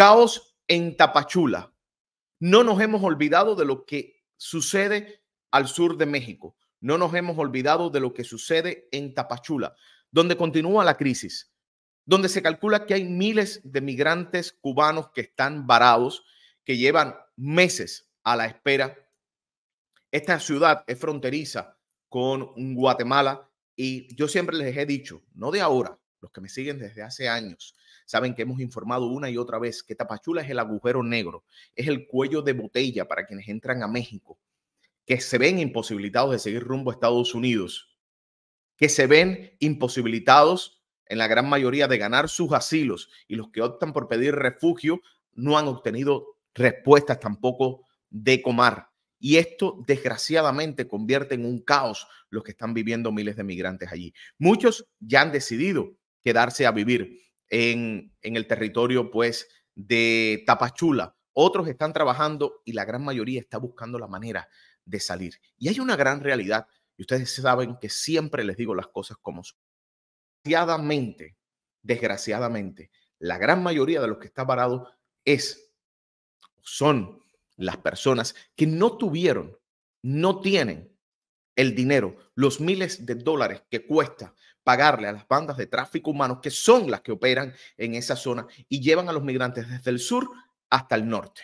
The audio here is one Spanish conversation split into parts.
Caos en Tapachula. No nos hemos olvidado de lo que sucede al sur de México. No nos hemos olvidado de lo que sucede en Tapachula, donde continúa la crisis, donde se calcula que hay miles de migrantes cubanos que están varados, que llevan meses a la espera. Esta ciudad es fronteriza con Guatemala y yo siempre les he dicho, no de ahora, los que me siguen desde hace años, Saben que hemos informado una y otra vez que Tapachula es el agujero negro, es el cuello de botella para quienes entran a México, que se ven imposibilitados de seguir rumbo a Estados Unidos, que se ven imposibilitados en la gran mayoría de ganar sus asilos y los que optan por pedir refugio no han obtenido respuestas tampoco de Comar. Y esto, desgraciadamente, convierte en un caos los que están viviendo miles de migrantes allí. Muchos ya han decidido quedarse a vivir en, el territorio pues de Tapachula. Otros están trabajando y la gran mayoría está buscando la manera de salir. Y hay una gran realidad, y ustedes saben que siempre les digo las cosas como son. Desgraciadamente, desgraciadamente, la gran mayoría de los que está parado es, son las personas que no tuvieron, no tienen el dinero, los miles de dólares que cuesta pagarle a las bandas de tráfico humano que son las que operan en esa zona y llevan a los migrantes desde el sur hasta el norte.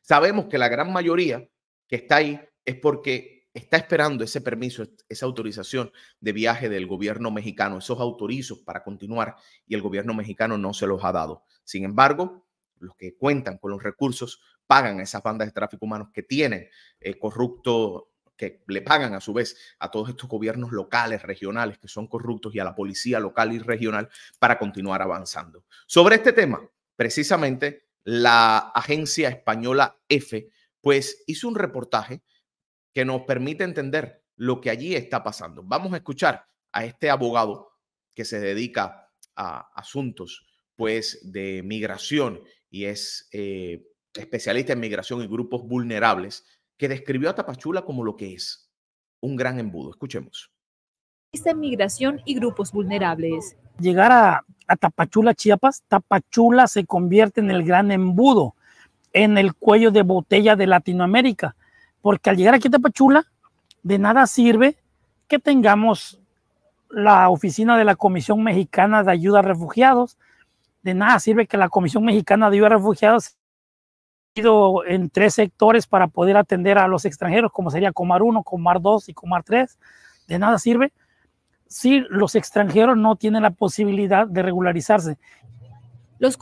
Sabemos que la gran mayoría que está ahí es porque está esperando ese permiso, esa autorización de viaje del gobierno mexicano, esos autorizos para continuar y el gobierno mexicano no se los ha dado. Sin embargo, los que cuentan con los recursos pagan a esas bandas de tráfico humano que tienen eh, corrupto que le pagan a su vez a todos estos gobiernos locales, regionales, que son corruptos y a la policía local y regional para continuar avanzando. Sobre este tema, precisamente la agencia española EFE, pues hizo un reportaje que nos permite entender lo que allí está pasando. Vamos a escuchar a este abogado que se dedica a asuntos pues de migración y es eh, especialista en migración y grupos vulnerables que describió a Tapachula como lo que es, un gran embudo. Escuchemos. Esta y grupos vulnerables. Llegar a, a Tapachula, Chiapas, Tapachula se convierte en el gran embudo, en el cuello de botella de Latinoamérica, porque al llegar aquí a Tapachula, de nada sirve que tengamos la oficina de la Comisión Mexicana de Ayuda a Refugiados, de nada sirve que la Comisión Mexicana de Ayuda a Refugiados en tres sectores para poder atender a los extranjeros, como sería Comar 1, Comar 2 y Comar 3. De nada sirve si los extranjeros no tienen la posibilidad de regularizarse. Los,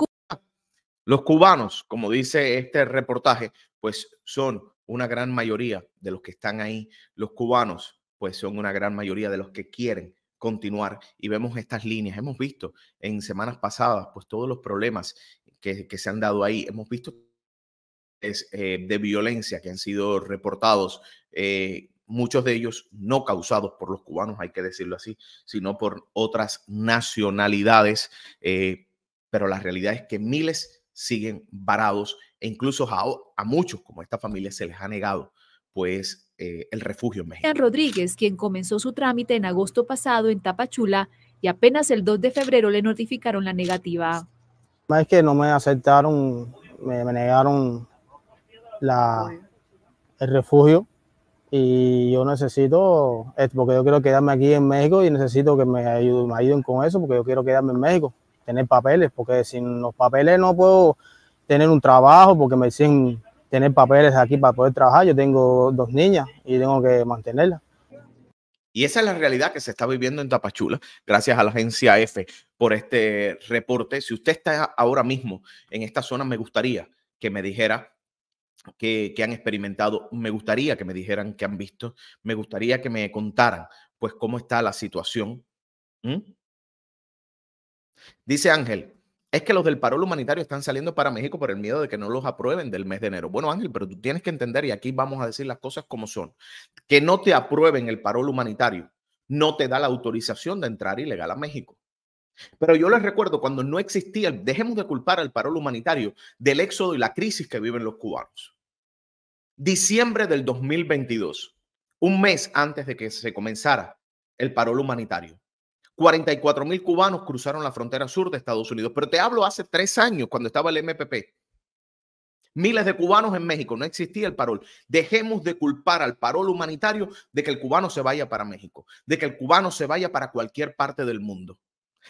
los cubanos, como dice este reportaje, pues son una gran mayoría de los que están ahí. Los cubanos, pues son una gran mayoría de los que quieren continuar y vemos estas líneas. Hemos visto en semanas pasadas, pues todos los problemas que, que se han dado ahí. Hemos visto eh, de violencia que han sido reportados, eh, muchos de ellos no causados por los cubanos, hay que decirlo así, sino por otras nacionalidades. Eh, pero la realidad es que miles siguen varados e incluso a, muchos, como esta familia, se les ha negado pues el refugio en México. Rodríguez, quien comenzó su trámite en agosto pasado en Tapachula y apenas el 2 de febrero le notificaron la negativa. Es que no me aceptaron, me negaron la, el refugio y yo necesito esto, porque yo quiero quedarme aquí en México y necesito que me ayuden, me con eso, porque yo quiero quedarme en México, tener papeles, porque sin los papeles no puedo tener un trabajo, porque me dicen tener papeles aquí para poder trabajar. Yo tengo dos niñas y tengo que mantenerlas. Y esa es la realidad que se está viviendo en Tapachula, gracias a la agencia F por este reporte. Si usted está ahora mismo en esta zona, me gustaría que me dijera que, han experimentado. Me gustaría que me dijeran que han visto, me gustaría que me contaran, pues, cómo está la situación. Dice Ángel, es que los del parol humanitario están saliendo para México por el miedo de que no los aprueben del mes de enero. Bueno, Ángel, pero tú tienes que entender, y aquí vamos a decir las cosas como son, que no te aprueben el parol humanitario no te da la autorización de entrar ilegal a México. Pero yo les recuerdo cuando no existía, dejemos de culpar al parol humanitario del éxodo y la crisis que viven los cubanos. Diciembre del 2022, un mes antes de que se comenzara el parol humanitario. 44 mil cubanos cruzaron la frontera sur de Estados Unidos. Pero te hablo hace tres años, cuando estaba el MPP. Miles de cubanos en México, no existía el parol. Dejemos de culpar al parol humanitario de que el cubano se vaya para México, de que el cubano se vaya para cualquier parte del mundo.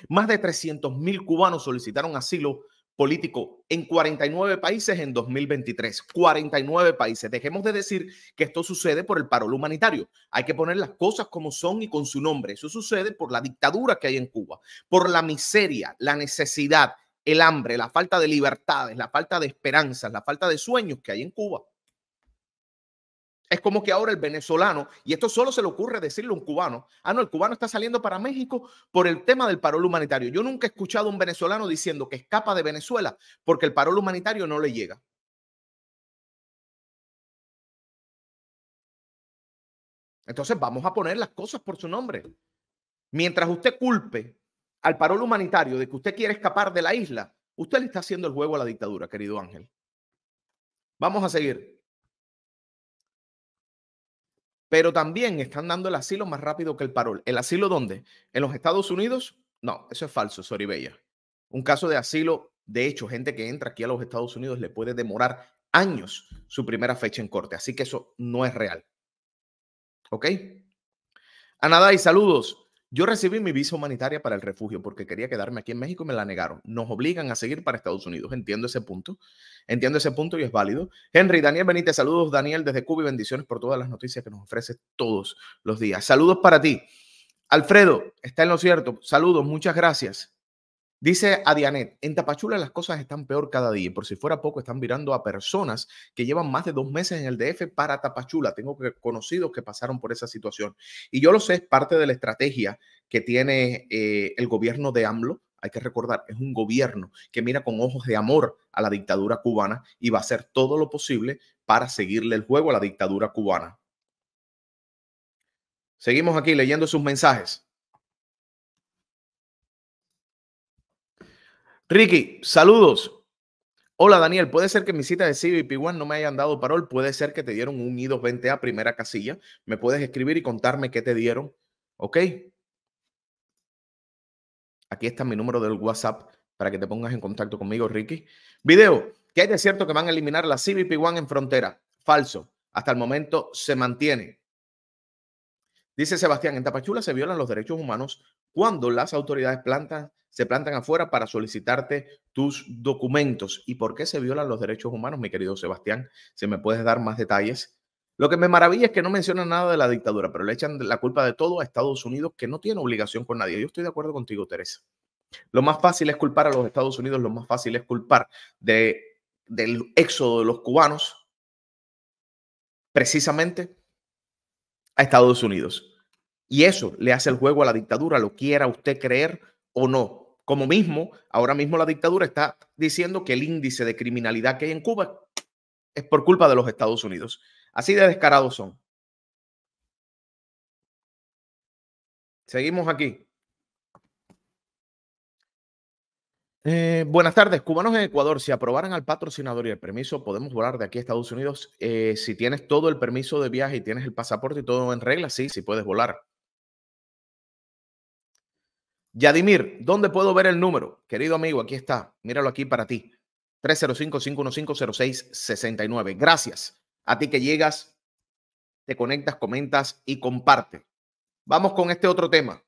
Más de 300.000 cubanos solicitaron asilo político en 49 países en 2023. 49 países. Dejemos de decir que esto sucede por el paro humanitario. Hay que poner las cosas como son y con su nombre. Eso sucede por la dictadura que hay en Cuba, por la miseria, la necesidad, el hambre, la falta de libertades, la falta de esperanzas, la falta de sueños que hay en Cuba. Es como que ahora el venezolano, y esto solo se le ocurre decirle a un cubano, ah, no, el cubano está saliendo para México por el tema del parol humanitario. Yo nunca he escuchado a un venezolano diciendo que escapa de Venezuela porque el parol humanitario no le llega. Entonces vamos a poner las cosas por su nombre. Mientras usted culpe al parol humanitario de que usted quiere escapar de la isla, usted le está haciendo el juego a la dictadura, querido Ángel. Vamos a seguir pero también están dando el asilo más rápido que el parol. ¿El asilo dónde? ¿En los Estados Unidos? No, eso es falso, Soribella. Un caso de asilo, de hecho, gente que entra aquí a los Estados Unidos le puede demorar años su primera fecha en corte, así que eso no es real. ¿Ok? y saludos. Yo recibí mi visa humanitaria para el refugio porque quería quedarme aquí en México y me la negaron. Nos obligan a seguir para Estados Unidos. Entiendo ese punto. Entiendo ese punto y es válido. Henry, Daniel Benítez, saludos Daniel desde Cuba y bendiciones por todas las noticias que nos ofreces todos los días. Saludos para ti. Alfredo, está en lo cierto. Saludos, muchas gracias. Dice Adianet, en Tapachula las cosas están peor cada día. Por si fuera poco, están virando a personas que llevan más de dos meses en el DF para Tapachula. Tengo conocidos que pasaron por esa situación. Y yo lo sé, es parte de la estrategia que tiene eh, el gobierno de AMLO. Hay que recordar, es un gobierno que mira con ojos de amor a la dictadura cubana y va a hacer todo lo posible para seguirle el juego a la dictadura cubana. Seguimos aquí leyendo sus mensajes. Ricky, saludos. Hola Daniel, puede ser que mi cita de CBP1 no me hayan dado parol, puede ser que te dieron un I220A primera casilla. Me puedes escribir y contarme qué te dieron, ¿ok? Aquí está mi número del WhatsApp para que te pongas en contacto conmigo, Ricky. Video, ¿Qué hay de cierto que van a eliminar la CBP1 en frontera. Falso. Hasta el momento se mantiene. Dice Sebastián, en Tapachula se violan los derechos humanos cuando las autoridades plantan se plantan afuera para solicitarte tus documentos. ¿Y por qué se violan los derechos humanos, mi querido Sebastián? Si me puedes dar más detalles. Lo que me maravilla es que no mencionan nada de la dictadura, pero le echan la culpa de todo a Estados Unidos, que no tiene obligación con nadie. Yo estoy de acuerdo contigo, Teresa. Lo más fácil es culpar a los Estados Unidos, lo más fácil es culpar del éxodo de los cubanos, precisamente a Estados Unidos. Y eso le hace el juego a la dictadura, lo quiera usted creer o no. Como mismo, ahora mismo la dictadura está diciendo que el índice de criminalidad que hay en Cuba es por culpa de los Estados Unidos. Así de descarados son. Seguimos aquí. Eh, buenas tardes, cubanos en Ecuador. Si aprobaran al patrocinador y el permiso, podemos volar de aquí a Estados Unidos. Eh, si tienes todo el permiso de viaje y tienes el pasaporte y todo en regla, sí, sí puedes volar. Yadimir, ¿dónde puedo ver el número? Querido amigo, aquí está. Míralo aquí para ti. 305-515-0669. Gracias a ti que llegas, te conectas, comentas y comparte. Vamos con este otro tema.